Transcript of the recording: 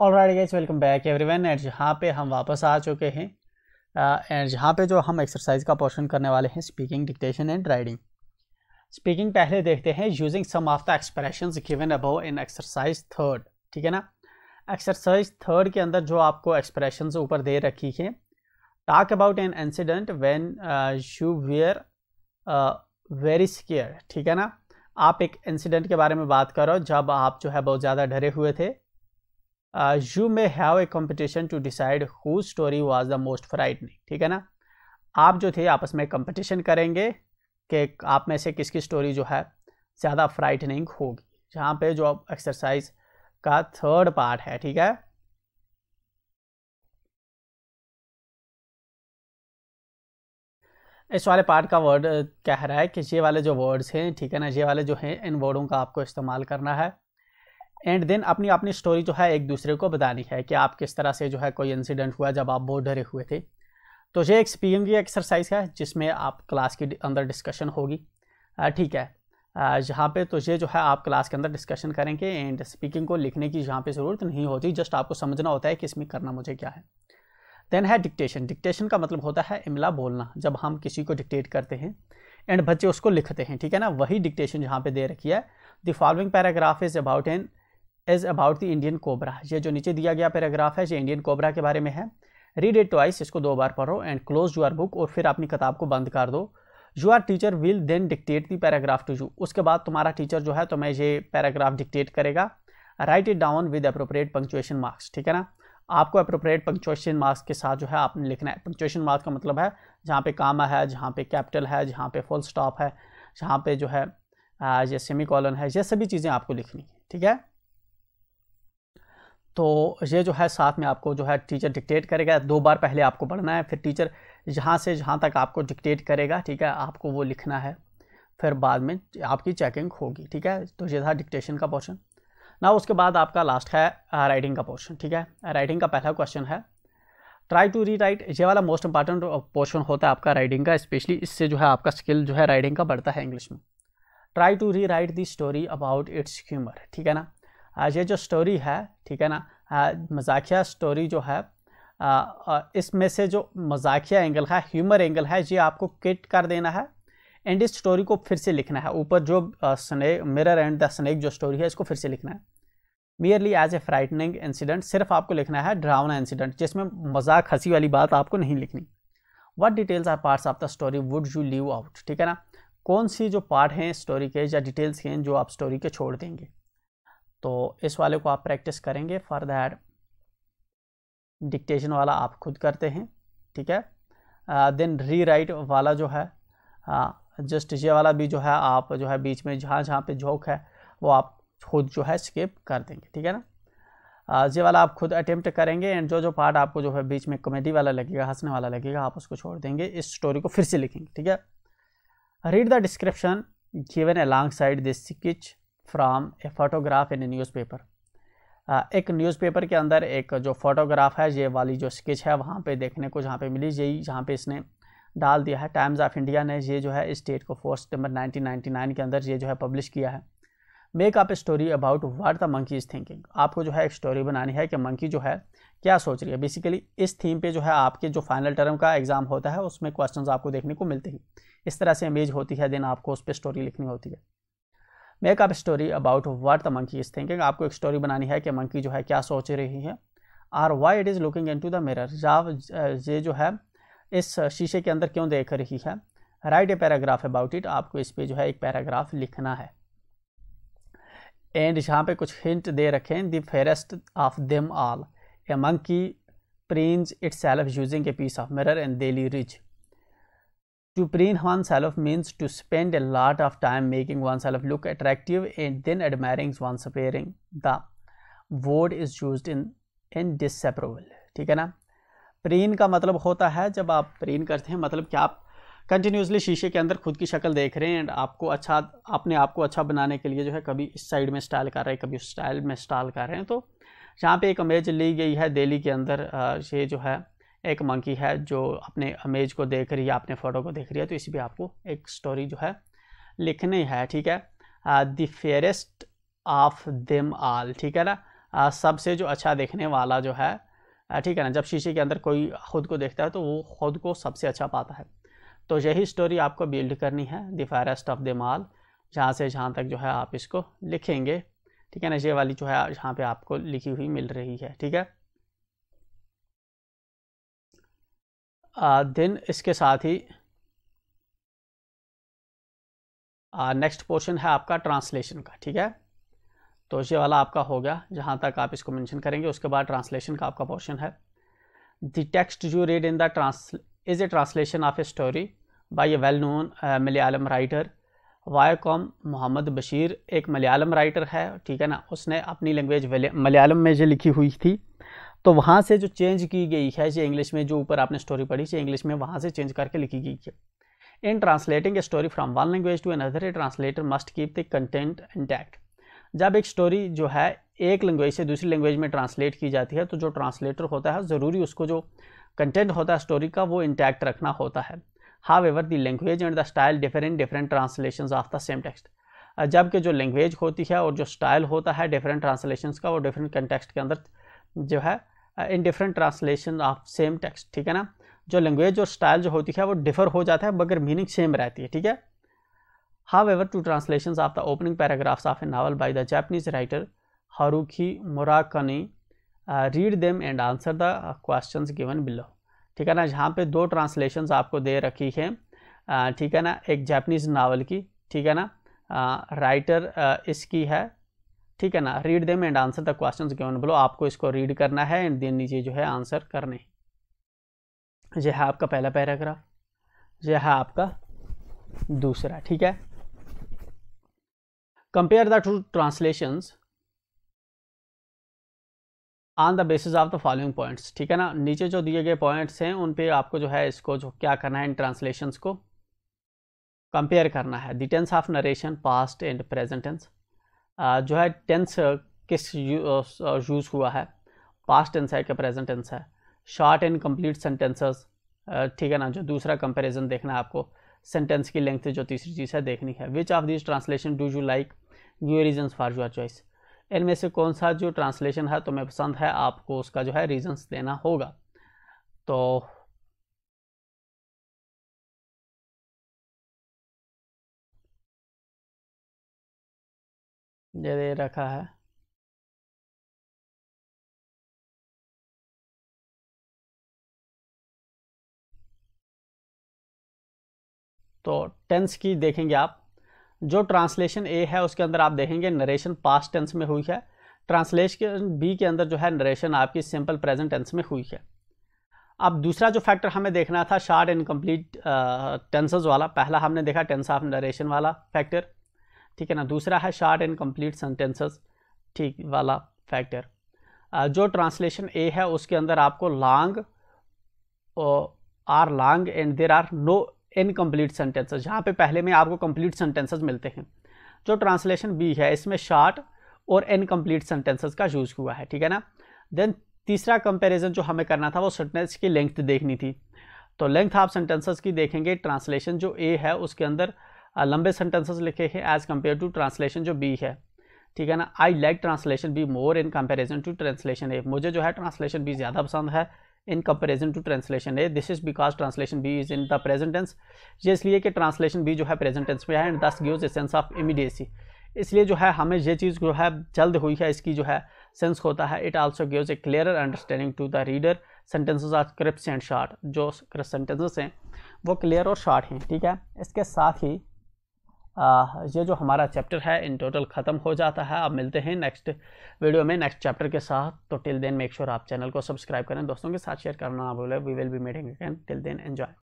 All right guys welcome back everyone and जहाँ पे हम वापस आ चुके हैं एंड जहाँ पे जो हम एक्सरसाइज का पोर्शन करने वाले हैं speaking dictation and writing speaking पहले देखते हैं using some of the expression given above in exercise third ठीक है ना एक्सरसाइज थर्ड के अंदर जो आपको एक्सप्रेशन ऊपर दे रखी है talk about an incident when you were very scare ठीक है ना आप एक इंसिडेंट के बारे में बात करो जब आप जो है बहुत ज़्यादा डरे हुए थे uh, you may have a competition to decide whose story was the most frightening ठीक है ना आप जो थे आपस में कंपटीशन करेंगे कि आप में से किसकी स्टोरी जो है ज़्यादा फ्राइटनिंग होगी जहाँ पे जो अब एक्सरसाइज का थर्ड पार्ट है ठीक है इस वाले पार्ट का वर्ड कह रहा है कि ये वाले जो वर्ड्स हैं ठीक है ना ये वाले जो हैं इन वर्डों का आपको इस्तेमाल करना है एंड देन अपनी अपनी स्टोरी जो है एक दूसरे को बतानी है कि आप किस तरह से जो है कोई इंसिडेंट हुआ जब आप बहुत डरे हुए थे तो ये एक पी की एक्सरसाइज है जिसमें आप क्लास के अंदर डिस्कशन होगी ठीक है यहाँ पे तो ये जो है आप क्लास के अंदर डिस्कशन करेंगे एंड स्पीकिंग को लिखने की यहाँ पे ज़रूरत नहीं होती जस्ट आपको समझना होता है कि इसमें करना मुझे क्या है देन है डिक्टेशन डिक्टेशन का मतलब होता है इमला बोलना जब हम किसी को डिक्टेट करते हैं एंड बच्चे उसको लिखते हैं ठीक है ना वही डिक्टेशन यहाँ पे दे रखी है the following paragraph is about an is about the Indian cobra ये जो नीचे दिया गया पैराग्राफ है ये इंडियन कोबरा के बारे में है रीड इट ट्वाइस इसको दो बार पढ़ो एंड क्लोज यूर बुक और फिर अपनी किताब को बंद कर दो your teacher will then dictate the paragraph to you उसके बाद तुम्हारा टीचर जो है तुम्हें ये पैराग्राफ डिक्टेट करेगा write it down with appropriate punctuation marks ठीक है ना आपको अप्रोप्रिएट पंक्चुएशन मार्क्स के साथ जो है आपने लिखना है पंक्चुएशन मार्क्स का मतलब है जहाँ पे कामा है जहाँ पे कैपिटल है जहाँ पे फुल स्टॉप है जहाँ पे जो है ये सेमी कॉलन है ये सभी चीज़ें आपको लिखनी है ठीक है तो ये जो है साथ में आपको जो है टीचर डिक्टेट करेगा दो बार पहले आपको पढ़ना है फिर टीचर यहाँ से जहाँ तक आपको डिक्टेट करेगा ठीक है आपको वो लिखना है फिर बाद में आपकी चेकिंग होगी ठीक है तो ये था डिक्टेशन का पोर्शन ना उसके बाद आपका लास्ट है राइटिंग uh, का पोर्शन ठीक है राइटिंग uh, का पहला क्वेश्चन है ट्राई टू री राइट ये वाला मोस्ट इंपॉर्टेंट पोर्शन होता है आपका राइटिंग का स्पेशली इससे जो है आपका स्किल जो है राइटिंग का बढ़ता है इंग्लिश में try to rewrite the story about its humour ठीक है ना आज ये जो स्टोरी है ठीक है ना मजाकिया स्टोरी जो है इसमें से जो मजाकिया एंगल है ह्यूमर एंगल है ये आपको किट कर देना है एंड इस स्टोरी को फिर से लिखना है ऊपर जो snake mirror and the snake जो स्टोरी है इसको फिर से लिखना है merely as a frightening incident सिर्फ आपको लिखना है ड्रावना इंसिडेंट जिसमें मजाक हंसी वाली बात आपको नहीं लिखनी what details are parts of the story would you leave out ठीक है ना कौन सी जो पार्ट हैं स्टोरी के या डिटेल्स हैं जो आप स्टोरी के छोड़ देंगे तो इस वाले को आप प्रैक्टिस करेंगे फॉर दैट डिक्टेशन वाला आप खुद करते हैं ठीक है देन री राइट वाला जो है जस्ट ये वाला भी जो है आप जो है बीच में जहाँ जहाँ पे झोंक है वो आप खुद जो है स्किप कर देंगे ठीक है ना ये वाला आप खुद अटेम्प्ट करेंगे एंड जो जो पार्ट आपको जो है बीच में कॉमेडी वाला लगेगा हंसने वाला लगेगा आप उसको छोड़ देंगे इस स्टोरी को फिर से लिखेंगे ठीक है read the description given alongside this sketch from a photograph in newspaper एक न्यूज़पेपर के अंदर एक जो फोटोग्राफ है ये वाली जो स्केच है वहाँ पे देखने को जहाँ पे मिली यही जहाँ पे इसने डाल दिया है टाइम्स ऑफ इंडिया ने ये जो है स्टेट को फोर्थ सितंबर 1999 के अंदर ये जो है पब्लिश किया है make up story about what the monkey is thinking आपको जो है एक स्टोरी बनानी है कि मंकी जो है क्या सोच रही है बेसिकली इस थीम पे जो है आपके जो फाइनल टर्म का एग्ज़ाम होता है उसमें क्वेश्चंस आपको देखने को मिलते हैं इस तरह से इमेज होती है देन आपको उस पर स्टोरी लिखनी होती है make up story about what the monkey is thinking आपको एक स्टोरी बनानी है कि मंकी जो है क्या सोच रही है or why it is looking into the mirror जाव ये जो है इस शीशे के अंदर क्यों देख रही है write a paragraph about it आपको इस पर जो है एक पैराग्राफ लिखना है एंड यहाँ पे कुछ हिंट दे रखें the fairest of them all a monkey prince itself using a piece of mirror and daily rich To preen oneself means to spend a lot of time making oneself look attractive and then admiring one's appearing. The word is used in in disapproval. ठीक है ना preen का मतलब होता है जब आप preen करते हैं मतलब कि आप कंटिन्यूसली शीशे के अंदर खुद की शक्ल देख रहे हैं एंड आपको अच्छा अपने आप को अच्छा बनाने के लिए जो है कभी इस साइड में स्टाइल कर रहे हैं कभी उस स्टाइल में स्टाइल कर रहे हैं तो जहाँ पे एक इमेज ली गई है दिल्ली के अंदर ये जो है एक मंकी है जो अपने अमेज को देख रही है अपने फ़ोटो को देख रही है तो इसी पर आपको एक स्टोरी जो है लिखनी है ठीक है the fairest of them all ठीक है ना सबसे जो अच्छा देखने वाला जो है ठीक है ना जब शीशे के अंदर कोई खुद को देखता है तो वो खुद को सबसे अच्छा पाता है तो यही स्टोरी आपको बिल्ड करनी है the fairest of them all जहाँ से जहाँ तक जो है आप इसको लिखेंगे ठीक है ना ये वाली जो है यहाँ पे आपको लिखी हुई मिल रही है ठीक है दिन इसके साथ ही नेक्स्ट पोर्शन है आपका ट्रांसलेशन का ठीक है तो ये वाला आपका हो गया जहाँ तक आप इसको मेंशन करेंगे उसके बाद ट्रांसलेशन का आपका पोर्शन है the text you read in the trance is a translation of a story by a well known Malayalam writer Vaikom Muhammad Basheer एक मलयालम राइटर है ठीक है ना उसने अपनी लैंग्वेज मलयालम में जो लिखी हुई थी तो वहाँ से जो चेंज की गई है ये इंग्लिश में जो ऊपर आपने स्टोरी पढ़ी है इंग्लिश में वहाँ से चेंज करके लिखी गई है in translating a story from one language to another a translator must keep the content intact जब एक स्टोरी जो है एक लैंग्वेज से दूसरी लैंग्वेज में ट्रांसलेट की जाती है तो जो ट्रांसलेटर होता है ज़रूरी उसको जो कंटेंट होता है स्टोरी का वो इंटैक्ट रखना होता है however the language and the style different different translation of the same text जबकि जो लैंग्वेज होती है और जो स्टाइल होता है डिफरेंट ट्रांसलेशन का वो डिफरेंट कंटेक्स्ट के अंदर जो है in different translation of same text ठीक है ना जो लैंग्वेज और स्टाइल जो होती है वो डिफर हो जाता है मगर मीनिंग सेम रहती है ठीक है however two translation of the opening paragraphs of a novel by the Japanese writer Haruki Murakami read them and answer the question given below ठीक है ना यहाँ पे दो ट्रांसलेशन आपको दे रखी है ठीक है ना एक जैपनीज नावल की ठीक है ना राइटर इसकी है ठीक है ना read them and answer the question given below आपको इसको रीड करना है एंड देन नीचे जो है आंसर करने यह है आपका पहला पैराग्राफ यह है आपका दूसरा ठीक है compare the two translation on the basis of the following points ठीक है ना नीचे जो दिए गए पॉइंट्स हैं उन पे आपको जो है इसको जो क्या करना है इन ट्रांसलेशन को कंपेयर करना है the tense of narration past and present tense जो है टेंस किस यूज़ हुआ है पास्ट टेंस है कि प्रेजेंट टेंस है शॉर्ट एंड कंप्लीट सेंटेंसेस ठीक है ना जो दूसरा कंपैरिजन देखना है आपको सेंटेंस की लेंथ जो तीसरी चीज़ है देखनी है which of this translation do you like you reasons for your choice इनमें से कौन सा जो ट्रांसलेशन है तुम्हें पसंद है आपको उसका जो है रीजन्स देना होगा तो ये दे रखा है तो टेंस की देखेंगे आप जो ट्रांसलेशन ए है उसके अंदर आप देखेंगे नरेशन पास्ट टेंस में हुई है ट्रांसलेशन बी के अंदर जो है नरेशन आपकी सिंपल प्रेजेंट टेंस में हुई है अब दूसरा जो फैक्टर हमें देखना था शार्ट एंड कंप्लीट टेंसेज वाला पहला हमने देखा टेंस ऑफ नरेशन वाला फैक्टर ठीक है ना दूसरा है शार्ट एंड कंप्लीट सेंटेंसेस ठीक वाला फैक्टर जो ट्रांसलेशन ए है उसके अंदर आपको long are long and there are no incomplete sentences जहाँ पे पहले में आपको कंप्लीट सेंटेंसेस मिलते हैं जो ट्रांसलेशन बी है इसमें शार्ट और इनकम्प्लीट सेंटेंसेस का यूज हुआ है ठीक है ना देन तीसरा कंपेरिजन जो हमें करना था वो सेंटेंस की लेंथ देखनी थी तो लेंथ आप सेंटेंसेस की देखेंगे ट्रांसलेशन जो ए है उसके अंदर लंबे सेंटेंसेस लिखे हैं एज कम्पेयर टू ट्रांसलेशन जो बी है ठीक है ना I like translation B more in comparison to translation A मुझे जो है ट्रांसलेशन बी ज़्यादा पसंद है in comparison to translation A this is because translation B is in the present tense ये इसलिए कि ट्रांसलेशन बी जो है प्रेजेंटेंस में है and thus gives a sense of immediacy इसलिए जो है हमें ये चीज़ जो है जल्द हुई है इसकी जो है सेंस होता है it also gives a clear understanding to the reader sentences are crisp and short जो सेंटेंसेस हैं वो क्लियर और शार्ट हैं ठीक है इसके साथ ही ये जो हमारा चैप्टर है इन टोटल ख़त्म हो जाता है अब मिलते हैं नेक्स्ट वीडियो में नेक्स्ट चैप्टर के साथ तो टिल देन मेक श्योर आप चैनल को सब्सक्राइब करें दोस्तों के साथ शेयर करना ना भूलें we will be meeting again till then enjoy